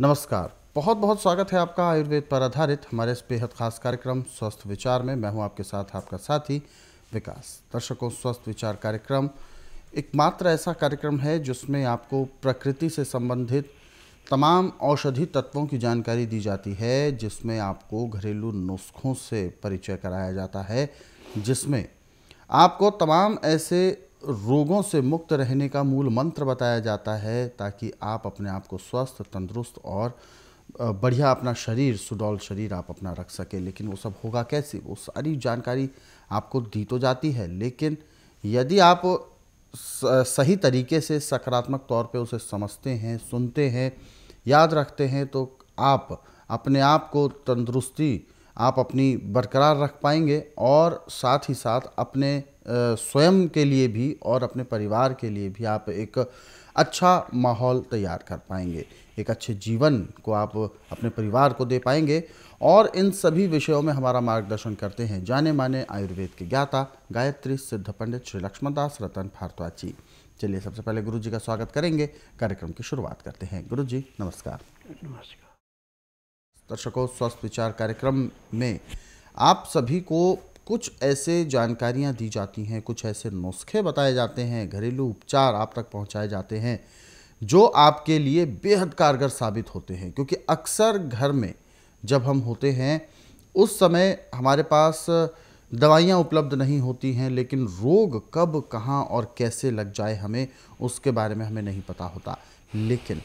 नमस्कार बहुत बहुत स्वागत है आपका आयुर्वेद पर आधारित हमारे इस बेहद खास कार्यक्रम स्वस्थ विचार में मैं हूं आपके साथ आपका साथी विकास दर्शकों स्वस्थ विचार कार्यक्रम एकमात्र ऐसा कार्यक्रम है जिसमें आपको प्रकृति से संबंधित तमाम औषधि तत्वों की जानकारी दी जाती है जिसमें आपको घरेलू नुस्खों से परिचय कराया जाता है जिसमें आपको तमाम ऐसे रोगों से मुक्त रहने का मूल मंत्र बताया जाता है ताकि आप अपने आप को स्वस्थ तंदुरुस्त और बढ़िया अपना शरीर सुडौल शरीर आप अपना रख सकें लेकिन वो सब होगा कैसे वो सारी जानकारी आपको दी तो जाती है लेकिन यदि आप सही तरीके से सकारात्मक तौर पे उसे समझते हैं सुनते हैं याद रखते हैं तो आप अपने आप को तंदुरुस्ती आप अपनी बरकरार रख पाएंगे और साथ ही साथ अपने स्वयं के लिए भी और अपने परिवार के लिए भी आप एक अच्छा माहौल तैयार कर पाएंगे एक अच्छे जीवन को आप अपने परिवार को दे पाएंगे और इन सभी विषयों में हमारा मार्गदर्शन करते हैं जाने माने आयुर्वेद के ज्ञाता गायत्री सिद्ध पंडित श्री लक्ष्मणदास रतन भारद्वाजी चलिए सबसे पहले गुरु जी का स्वागत करेंगे कार्यक्रम की शुरुआत करते हैं गुरु जी नमस्कार नमस्कार दर्शकों स्वस्थ विचार कार्यक्रम में आप सभी को कुछ ऐसे जानकारियाँ दी जाती हैं कुछ ऐसे नुस्खे बताए जाते हैं घरेलू उपचार आप तक पहुँचाए जाते हैं जो आपके लिए बेहद कारगर साबित होते हैं क्योंकि अक्सर घर में जब हम होते हैं उस समय हमारे पास दवाइयाँ उपलब्ध नहीं होती हैं लेकिन रोग कब कहाँ और कैसे लग जाए हमें उसके बारे में हमें नहीं पता होता लेकिन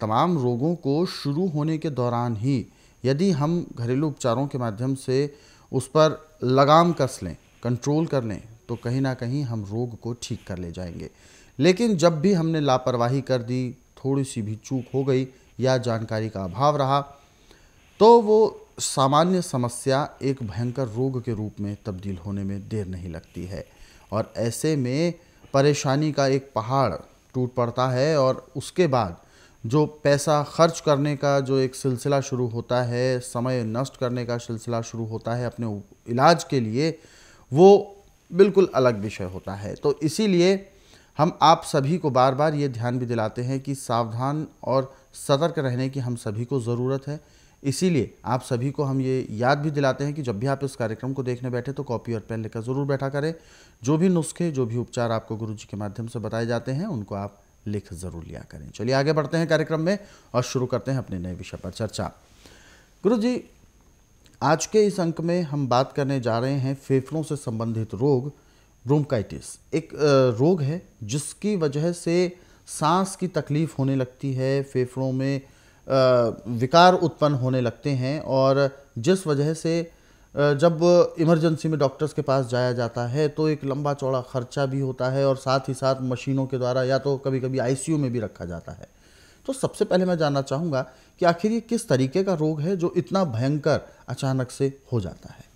तमाम रोगों को शुरू होने के दौरान ही यदि हम घरेलू उपचारों के माध्यम से उस पर लगाम कस लें कंट्रोल कर लें तो कहीं ना कहीं हम रोग को ठीक कर ले जाएंगे लेकिन जब भी हमने लापरवाही कर दी थोड़ी सी भी चूक हो गई या जानकारी का अभाव रहा तो वो सामान्य समस्या एक भयंकर रोग के रूप में तब्दील होने में देर नहीं लगती है और ऐसे में परेशानी का एक पहाड़ टूट पड़ता है और उसके बाद जो पैसा खर्च करने का जो एक सिलसिला शुरू होता है समय नष्ट करने का सिलसिला शुरू होता है अपने इलाज के लिए वो बिल्कुल अलग विषय होता है तो इसीलिए हम आप सभी को बार बार ये ध्यान भी दिलाते हैं कि सावधान और सतर्क रहने की हम सभी को ज़रूरत है इसीलिए आप सभी को हम ये याद भी दिलाते हैं कि जब भी आप इस कार्यक्रम को देखने बैठे तो कॉपी और पेन लेकर ज़रूर बैठा करें जो भी नुस्खे जो भी उपचार आपको गुरु जी के माध्यम से बताए जाते हैं उनको आप लिख ज़रूर लिया करें चलिए आगे बढ़ते हैं कार्यक्रम में और शुरू करते हैं अपने नए विषय पर चर्चा गुरु जी आज के इस अंक में हम बात करने जा रहे हैं फेफड़ों से संबंधित रोग ब्रोंकाइटिस एक रोग है जिसकी वजह से सांस की तकलीफ होने लगती है फेफड़ों में विकार उत्पन्न होने लगते हैं और जिस वजह से जब इमरजेंसी में डॉक्टर्स के पास जाया जाता है तो एक लंबा चौड़ा खर्चा भी होता है और साथ ही साथ मशीनों के द्वारा या तो कभी कभी आईसीयू में भी रखा जाता है तो सबसे पहले मैं जानना चाहूँगा कि आखिर ये किस तरीके का रोग है जो इतना भयंकर अचानक से हो जाता है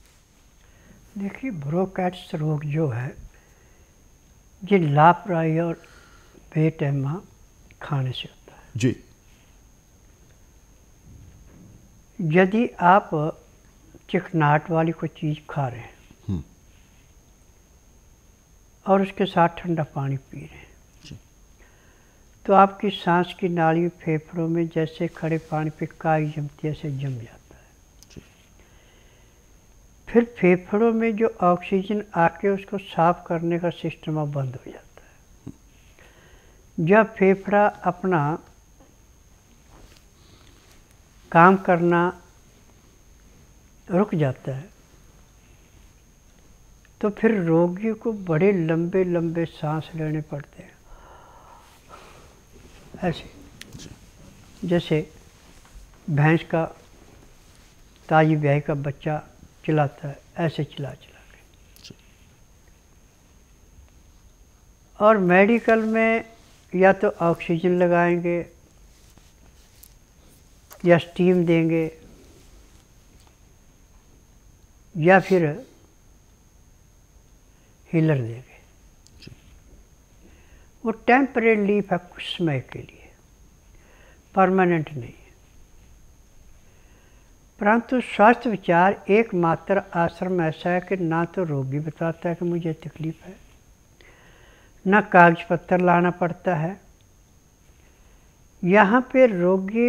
देखिए ब्रोकैट्स रोग जो है ये लापराही और बेटहमा खाने से होता है जी यदि आप चिकनाहट वाली कोई चीज़ खा रहे हैं हम्म। और उसके साथ ठंडा पानी पी रहे हैं तो आपकी सांस की नाली फेफड़ों में जैसे खड़े पानी पे काई जमती ऐसे जम जाता है फिर फेफड़ों में जो ऑक्सीजन आके उसको साफ करने का सिस्टम अब बंद हो जाता है जब फेफड़ा अपना काम करना रुक जाता है तो फिर रोगी को बड़े लंबे लंबे सांस लेने पड़ते हैं ऐसे जैसे भैंस का ताजी ब्याह का बच्चा चिल्लाता है ऐसे चिल्ला चिल्ला के और मेडिकल में या तो ऑक्सीजन लगाएंगे या स्टीम देंगे या फिर हीलर गए वो टेम्परेरी लीफ है कुछ समय के लिए परमानेंट नहीं परंतु स्वास्थ्य विचार एकमात्र आश्रम ऐसा है कि ना तो रोगी बताता है कि मुझे तकलीफ है ना कागज पत्तर लाना पड़ता है यहाँ पे रोगी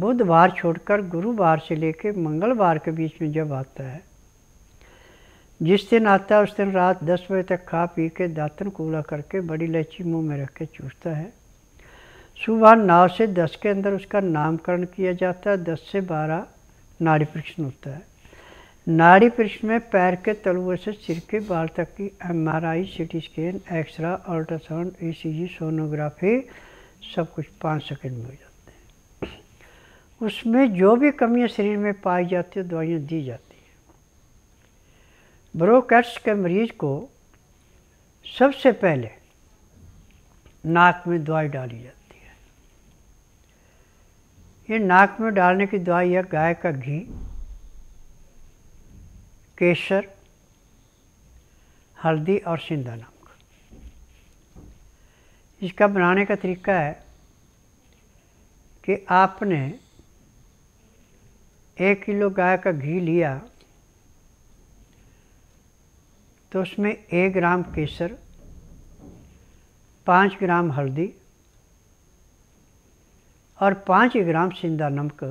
बुधवार छोड़कर गुरुवार से लेकर मंगलवार के बीच में जब आता है जिस दिन आता है उस दिन रात दस बजे तक खा पी के दातन कूड़ा करके बड़ी इलायची मुंह में रख के चूसता है सुबह नौ से दस के अंदर उसका नामकरण किया जाता है दस से बारह नाड़ी प्रश्न होता है नाड़ी प्रश्न में पैर के तलुए से सिर के बाल तक की M R I C T scan x-ray ultrasound C G sonography सब कुछ पाँच सेकेंड में हो जाते हैं उसमें जो भी कमियाँ शरीर में पाई जाती है दवाइयाँ दी जाती हैं ब्रोकैट्स के मरीज को सबसे पहले नाक में दवाई डाली जाती है ये नाक में डालने की दवाई है गाय का घी केसर हल्दी और सिंधा नमक इसका बनाने का तरीका है कि आपने एक किलो गाय का घी लिया तो उसमें एक ग्राम केसर पाँच ग्राम हल्दी और पाँच ग्राम सिंदा नमक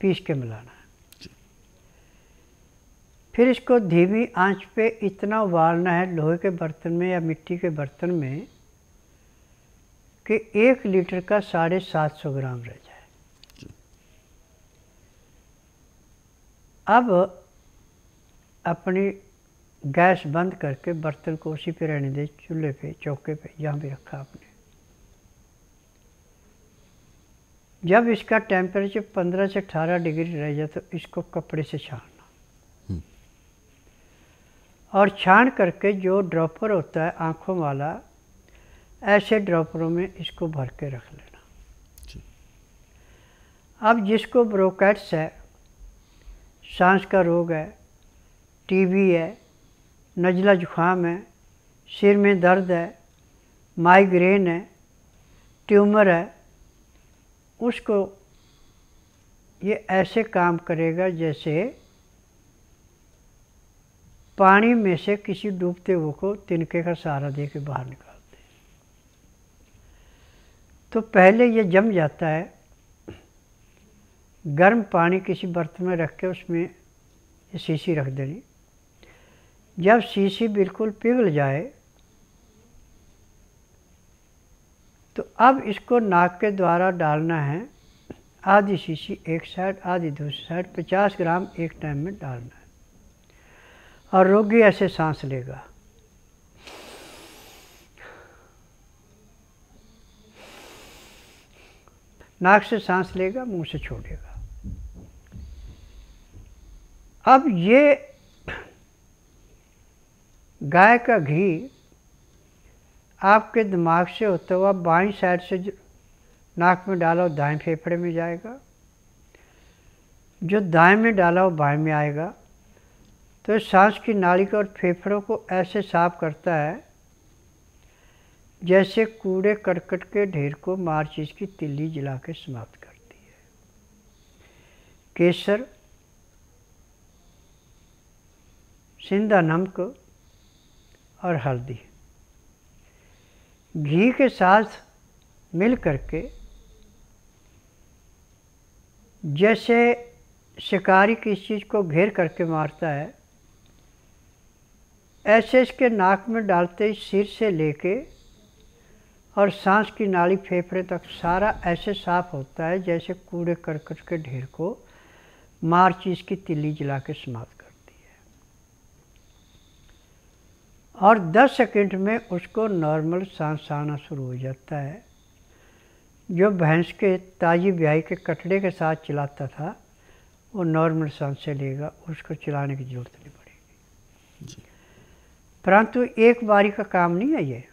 पीस के मिलाना है फिर इसको धीमी आंच पे इतना उबालना है लोहे के बर्तन में या मिट्टी के बर्तन में कि एक लीटर का साढ़े सात सौ ग्राम रह जाए अब अपनी गैस बंद करके बर्तन को उसी पे रहने दे चूल्हे पे चौके पे जहाँ भी रखा आपने जब इसका टेम्परेचर 15 से 18 डिग्री रह जाए तो इसको कपड़े से छानना हम्म। और छान करके जो ड्रॉपर होता है आँखों वाला ऐसे ड्रॉपरों में इसको भर के रख लेना अब जिसको ब्रोकेट्स है सांस का रोग है टीबी है नज़ला ज़ुकाम है सिर में दर्द है माइग्रेन है ट्यूमर है उसको ये ऐसे काम करेगा जैसे पानी में से किसी डूबते हुए को तिनके का सहारा दे के बाहर निकालते हैं तो पहले ये जम जाता है गर्म पानी किसी बर्तन में रख के उसमें शीशी रख देनी जब शीशी बिल्कुल पिघल जाए तो अब इसको नाक के द्वारा डालना है आधी शीशी एक साइड आधी दूसरी साइड 50 ग्राम एक टाइम में डालना है और रोगी ऐसे सांस लेगा नाक से सांस लेगा मुंह से छोड़ेगा अब ये गाय का घी आपके दिमाग से होता हुआ बाई साइड से नाक में डाला हो दाएँ फेफड़े में जाएगा जो दाएँ में डाला हो बाएँ में आएगा तो सांस की नाली को और फेफड़ों को ऐसे साफ करता है जैसे कूड़े करकट के ढेर को मारचीज की तिल्ली जला के समाप्त करती है केसर सिंधा नमक और हल्दी घी के साथ मिल करके जैसे शिकारी किस चीज़ को घेर करके मारता है ऐसे इसके नाक में डालते ही सिर से लेके और सांस की नाली फेफड़े तक सारा ऐसे साफ होता है जैसे कूड़े करकट के ढेर को मार चीज़ की तिल्ली जला के समाप्त और 10 सेकंड में उसको नॉर्मल सांस आना शुरू हो जाता है जो भैंस के ताजी ब्याई के कटड़े के साथ चलाता था वो नॉर्मल सांसें लेगा उसको चलाने की जरूरत नहीं पड़ेगी परंतु एक बारी का काम नहीं है ये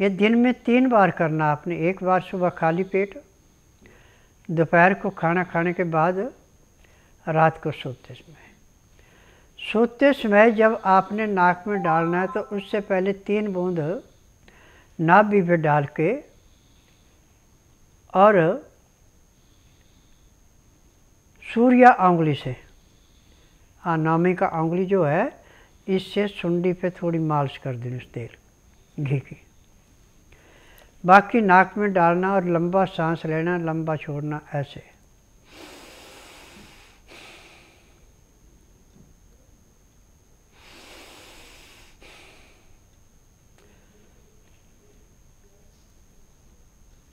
ये दिन में तीन बार करना आपने एक बार सुबह खाली पेट दोपहर को खाना खाने के बाद रात को सोते समय सोते समय जब आपने नाक में डालना है तो उससे पहले तीन बूंद नाभि पे डाल के और सूर्या आंगुली से हाँ नामी का आंगुली जो है इससे सुंडी पे थोड़ी मालिश कर दें उस तेल घी की बाकी नाक में डालना और लंबा सांस लेना लंबा छोड़ना ऐसे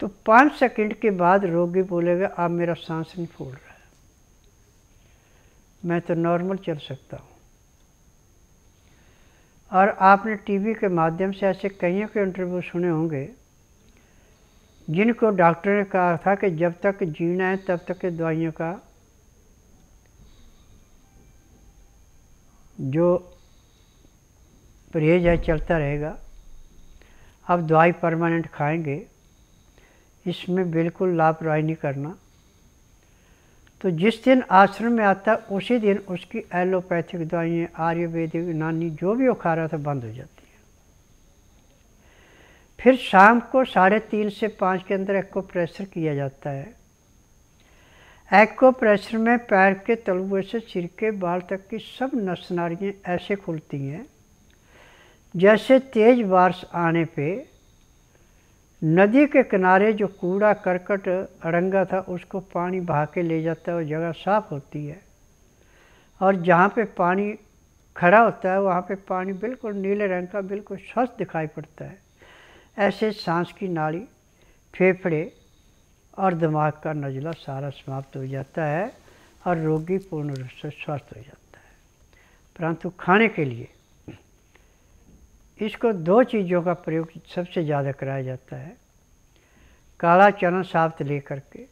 तो पाँच सेकंड के बाद रोगी बोलेगा अब मेरा सांस नहीं फूल रहा है मैं तो नॉर्मल चल सकता हूँ और आपने टीवी के माध्यम से ऐसे कईयों के इंटरव्यू सुने होंगे जिनको डॉक्टर ने कहा था कि जब तक जीना है तब तक दवाइयों का जो परहेज है चलता रहेगा अब दवाई परमानेंट खाएंगे इसमें बिल्कुल लापरवाही नहीं करना तो जिस दिन आश्रम में आता है उसी दिन उसकी एलोपैथिक दवाइयाँ आयुर्वेदिक नानी जो भी उखा रहा था बंद हो जाती है फिर शाम को साढ़े तीन से पाँच के अंदर एक्को प्रेशर किया जाता है एक्को प्रेशर में पैर के तलुए से सिर के बाल तक की सब नस ऐसे खुलती हैं जैसे तेज़ बारिश आने पर नदी के किनारे जो कूड़ा करकट अड़ंगा था उसको पानी बहा के ले जाता है और जगह साफ़ होती है और जहाँ पे पानी खड़ा होता है वहाँ पे पानी बिल्कुल नीले रंग का बिल्कुल स्वच्छ दिखाई पड़ता है ऐसे सांस की नाली फेफड़े और दिमाग का नजला सारा समाप्त हो जाता है और रोगी पूर्ण रूप से स्वस्थ हो जाता है परंतु खाने के लिए इसको दो चीज़ों का प्रयोग सबसे ज़्यादा कराया जाता है काला चना साफ ले करके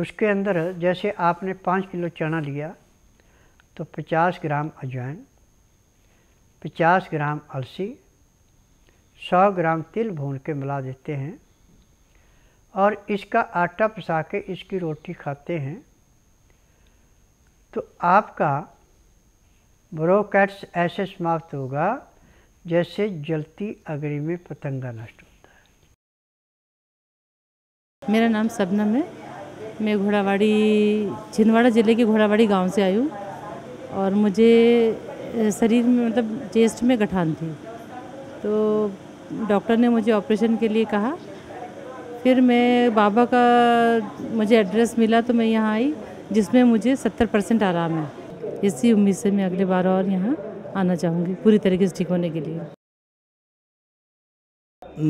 उसके अंदर जैसे आपने पाँच किलो चना लिया तो पचास ग्राम अजवाइन पचास ग्राम अलसी सौ ग्राम तिल भून के मिला देते हैं और इसका आटा पसा के इसकी रोटी खाते हैं तो आपका ब्रोकेट्स ऐसे समाप्त होगा जैसे जलती अगड़ी में पतंगा नष्ट होता है मेरा नाम सबनम है मैं घोड़ावाड़ी छिंदवाड़ा ज़िले के घोड़ावाड़ी गांव से आई हूँ और मुझे शरीर में मतलब चेस्ट में गठान थी तो डॉक्टर ने मुझे ऑपरेशन के लिए कहा फिर मैं बाबा का मुझे एड्रेस मिला तो मैं यहाँ आई जिसमें मुझे सत्तर परसेंट आराम है इसी उम्मीद से मैं अगले बार और यहाँ आना चाहूँगी पूरी तरीके से ठीक होने के लिए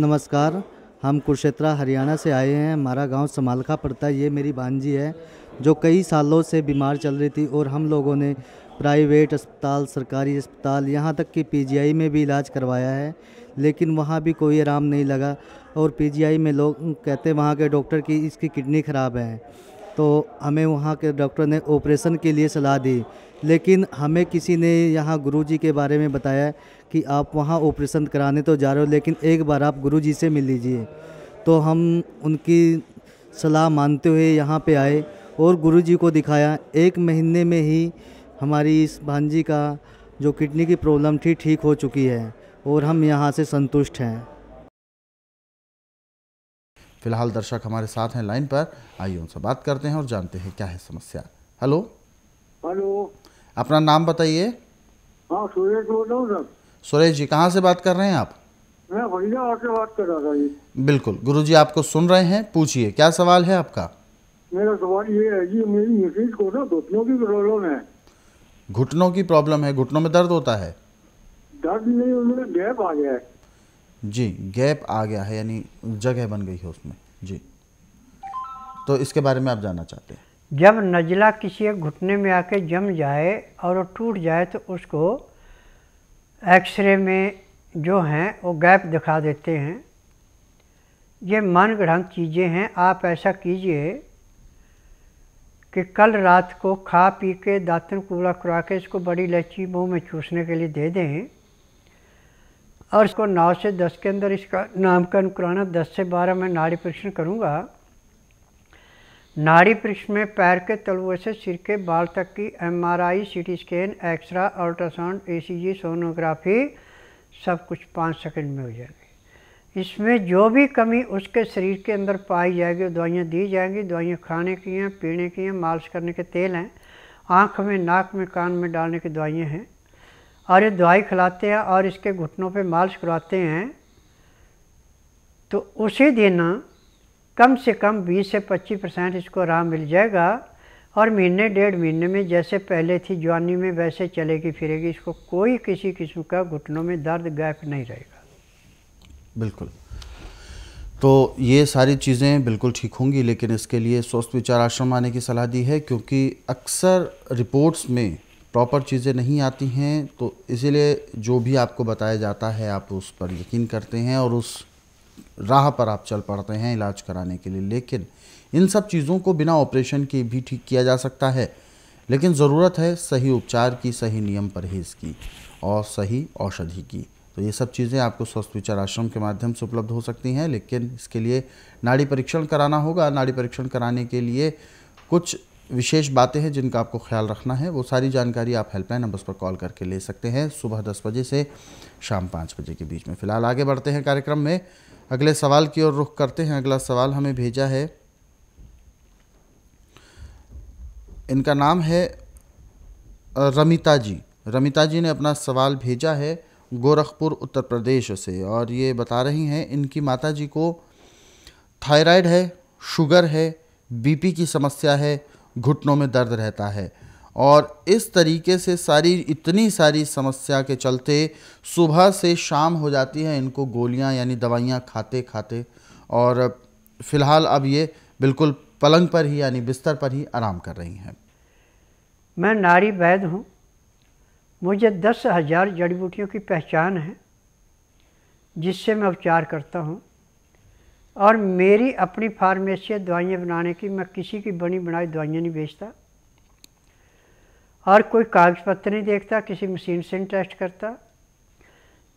नमस्कार हम कुरुक्षेत्रा हरियाणा से आए हैं हमारा गांव समालखा पड़ता है ये मेरी भांजी है जो कई सालों से बीमार चल रही थी और हम लोगों ने प्राइवेट अस्पताल सरकारी अस्पताल यहाँ तक कि पीजीआई में भी इलाज करवाया है लेकिन वहाँ भी कोई आराम नहीं लगा और पीजीआई में लोग कहते वहाँ के डॉक्टर की इसकी किडनी ख़राब है तो हमें वहाँ के डॉक्टर ने ऑपरेशन के लिए सलाह दी लेकिन हमें किसी ने यहाँ गुरुजी के बारे में बताया कि आप वहाँ ऑपरेशन कराने तो जा रहे हो लेकिन एक बार आप गुरुजी से मिल लीजिए तो हम उनकी सलाह मानते हुए यहाँ पे आए और गुरुजी को दिखाया एक महीने में ही हमारी इस भांजी का जो किडनी की प्रॉब्लम थी ठीक हो चुकी है और हम यहाँ से संतुष्ट हैं फिलहाल दर्शक हमारे साथ हैं लाइन पर आइए उनसे बात करते हैं और जानते हैं क्या है समस्या हेलो हेलो अपना नाम बताइए हाँ, सुरेश जी कहाँ से बात कर रहे हैं आप मैं से बात कर रहा था जी बिल्कुल गुरु जी आपको सुन रहे हैं पूछिए क्या सवाल है आपका मेरा सवाल ये है जी मेरी मिसेज को ना घुटनों की प्रॉब्लम है घुटनों की प्रॉब्लम है घुटनों में दर्द होता है दर्द नहीं उनमें गैप आ गया है जी गैप आ गया है यानी जगह बन गई है उसमें जी तो इसके बारे में आप जानना चाहते हैं जब नजला किसी एक घुटने में आके जम जाए और वो टूट जाए तो उसको एक्सरे में जो हैं वो गैप दिखा देते हैं ये मन मनगढ़ंत चीज़ें हैं आप ऐसा कीजिए कि कल रात को खा पी के दातन कूड़ा करा के इसको बड़ी इलायची मुँह में चूसने के लिए दे दें और इसको नौ से दस के अंदर इसका नामकरण कराना दस से बारह में नाड़ी परीक्षण करूँगा नाड़ी परीक्षण में पैर के तलुए से सिर के बाल तक की MRI, CT scan x-ray ultrasound ECG, sonography सब कुछ पाँच सेकंड में हो जाएगी इसमें जो भी कमी उसके शरीर के अंदर पाई जाएगी दवाइयाँ दी जाएंगी दवाइयाँ खाने की हैं पीने की हैं मालिश करने के तेल हैं आँख में नाक में कान में डालने की दवाइयाँ हैं और ये दवाई खिलाते हैं और इसके घुटनों पे मालिश करवाते हैं तो उसी दिन कम से कम 20 से 25 परसेंट इसको आराम मिल जाएगा और महीने डेढ़ महीने में जैसे पहले थी जवानी में वैसे चलेगी फिरेगी इसको कोई किसी किस्म का घुटनों में दर्द गैप नहीं रहेगा बिल्कुल तो ये सारी चीज़ें बिल्कुल ठीक होंगी लेकिन इसके लिए स्वस्थ विचार आश्रम आने की सलाह दी है क्योंकि अक्सर रिपोर्ट्स में प्रॉपर चीज़ें नहीं आती हैं तो इसीलिए जो भी आपको बताया जाता है आप उस पर यकीन करते हैं और उस राह पर आप चल पड़ते हैं इलाज कराने के लिए लेकिन इन सब चीज़ों को बिना ऑपरेशन के भी ठीक किया जा सकता है लेकिन ज़रूरत है सही उपचार की सही नियम परहेज़ की और सही औषधि की तो ये सब चीज़ें आपको स्वस्थ विचार आश्रम के माध्यम से उपलब्ध हो सकती हैं लेकिन इसके लिए नाड़ी परीक्षण कराना होगा नाड़ी परीक्षण कराने के लिए कुछ विशेष बातें हैं जिनका आपको ख्याल रखना है वो सारी जानकारी आप हेल्पलाइन नंबर्स पर कॉल करके ले सकते हैं सुबह दस बजे से शाम पाँच बजे के बीच में फ़िलहाल आगे बढ़ते हैं कार्यक्रम में अगले सवाल की ओर रुख करते हैं अगला सवाल हमें भेजा है इनका नाम है रमिता जी रमिता जी ने अपना सवाल भेजा है गोरखपुर उत्तर प्रदेश से और ये बता रही हैं इनकी माता जी को थायराइड है शुगर है बीपी की समस्या है घुटनों में दर्द रहता है और इस तरीके से सारी इतनी सारी समस्या के चलते सुबह से शाम हो जाती है इनको गोलियां यानी दवाइयां खाते खाते और फिलहाल अब ये बिल्कुल पलंग पर ही यानी बिस्तर पर ही आराम कर रही हैं मैं नारी वैद हूँ मुझे दस हज़ार जड़ी बूटियों की पहचान है जिससे मैं उपचार करता हूँ और मेरी अपनी फार्मेसी है दवाइयाँ बनाने की मैं किसी की बनी बनाई दवाइयाँ नहीं बेचता और कोई कागज़ पत्र नहीं देखता किसी मशीन से नहीं टेस्ट करता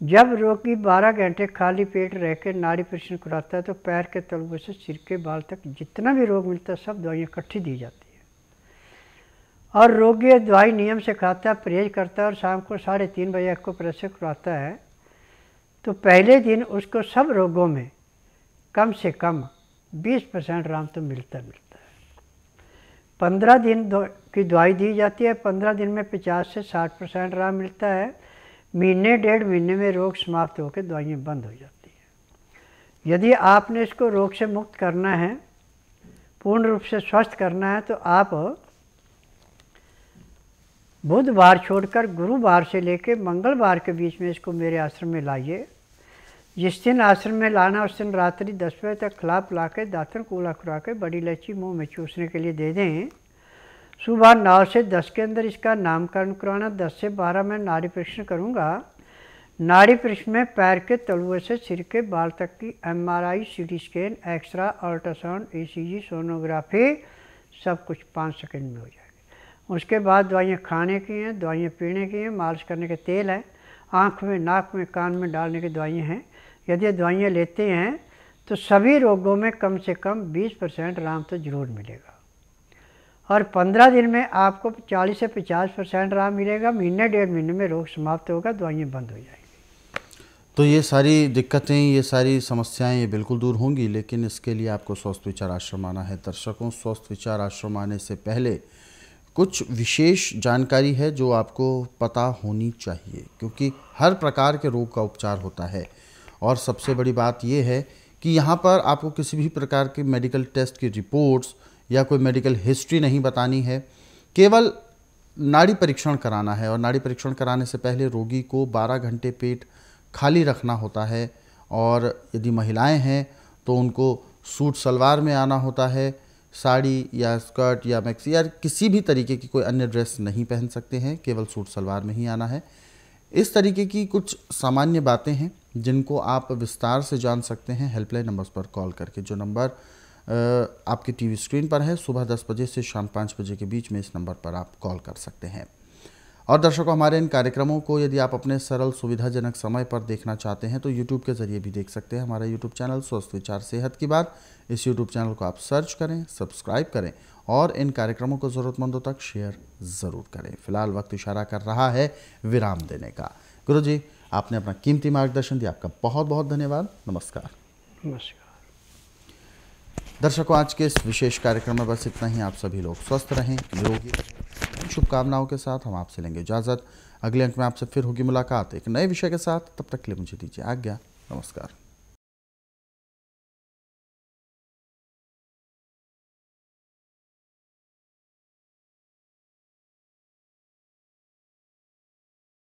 जब रोगी 12 घंटे खाली पेट रह कर नाड़ी परीक्षण कराता है तो पैर के तलवे से सिर के बाल तक जितना भी रोग मिलता है सब दवाइयाँ इकट्ठी दी जाती है और रोगी दवाई नियम से खाता है परहेज करता है और शाम को साढ़े तीन बजे को प्रेशर कराता है तो पहले दिन उसको सब रोगों में कम से कम 20 परसेंट आराम तो मिलता मिलता है पंद्रह दिन की दवाई दी जाती है पंद्रह दिन में 50 से 60 परसेंट आराम मिलता है महीने डेढ़ महीने में रोग समाप्त होकर दवाइयाँ बंद हो जाती हैं यदि आपने इसको रोग से मुक्त करना है पूर्ण रूप से स्वस्थ करना है तो आप बुधवार छोड़कर गुरुवार से लेकर मंगलवार के बीच में इसको मेरे आश्रम में लाइए जिस दिन आश्रम में लाना उस दिन रात्रि दस बजे तक खिलाफ ला के दातन कूला खुरा के बड़ी इलायची मुँह में चूसने के लिए दे दें सुबह नौ से दस के अंदर इसका नामकरण कराना दस से बारह में नारी परीक्षण करूँगा नारी पृष्ठ में पैर के तलुए से सिर के बाल तक की M R I C T scan x-ray ultrasound E C G sonography सब कुछ पाँच सेकेंड में हो जाएगी उसके बाद दवाइयाँ खाने की हैं दवाइयाँ पीने की हैं मालिश करने के तेल हैं आँख में नाक में कान में डालने की दवाइयाँ हैं यदि दवाइयाँ लेते हैं तो सभी रोगों में कम से कम 20 परसेंट आराम तो ज़रूर मिलेगा और 15 दिन में आपको 40 से 50 परसेंट आराम मिलेगा महीने डेढ़ महीने में रोग समाप्त होगा दवाइयाँ बंद हो जाएंगी तो ये सारी दिक्कतें ये सारी समस्याएं ये बिल्कुल दूर होंगी लेकिन इसके लिए आपको स्वस्थ विचार आश्रम आना है दर्शकों स्वस्थ विचार आश्रम आने से पहले कुछ विशेष जानकारी है जो आपको पता होनी चाहिए क्योंकि हर प्रकार के रोग का उपचार होता है और सबसे बड़ी बात यह है कि यहाँ पर आपको किसी भी प्रकार के मेडिकल टेस्ट की रिपोर्ट्स या कोई मेडिकल हिस्ट्री नहीं बतानी है केवल नाड़ी परीक्षण कराना है और नाड़ी परीक्षण कराने से पहले रोगी को 12 घंटे पेट खाली रखना होता है और यदि महिलाएं हैं तो उनको सूट सलवार में आना होता है साड़ी या स्कर्ट या मैक्सी या किसी भी तरीके की कोई अन्य ड्रेस नहीं पहन सकते हैं केवल सूट सलवार में ही आना है इस तरीके की कुछ सामान्य बातें हैं जिनको आप विस्तार से जान सकते हैं हेल्पलाइन नंबर्स पर कॉल करके जो नंबर आपकी टीवी स्क्रीन पर है सुबह दस बजे से शाम पाँच बजे के बीच में इस नंबर पर आप कॉल कर सकते हैं और दर्शकों हमारे इन कार्यक्रमों को यदि आप अपने सरल सुविधाजनक समय पर देखना चाहते हैं तो यूट्यूब के जरिए भी देख सकते हैं हमारा यूट्यूब चैनल स्वस्थ विचार सेहत की बात इस यूट्यूब चैनल को आप सर्च करें सब्सक्राइब करें और इन कार्यक्रमों को ज़रूरतमंदों तक शेयर ज़रूर करें फिलहाल वक्त इशारा कर रहा है विराम देने का गुरु जी आपने अपना कीमती मार्गदर्शन दिया आपका बहुत बहुत धन्यवाद नमस्कार नमस्कार दर्शकों आज के इस विशेष कार्यक्रम में बस इतना ही आप सभी लोग स्वस्थ रहें निरोगी रहें शुभकामनाओं के साथ हम आपसे लेंगे इजाज़त अगले अंक में आपसे फिर होगी मुलाकात एक नए विषय के साथ तब तक के लिए मुझे दीजिए आज्ञा नमस्कार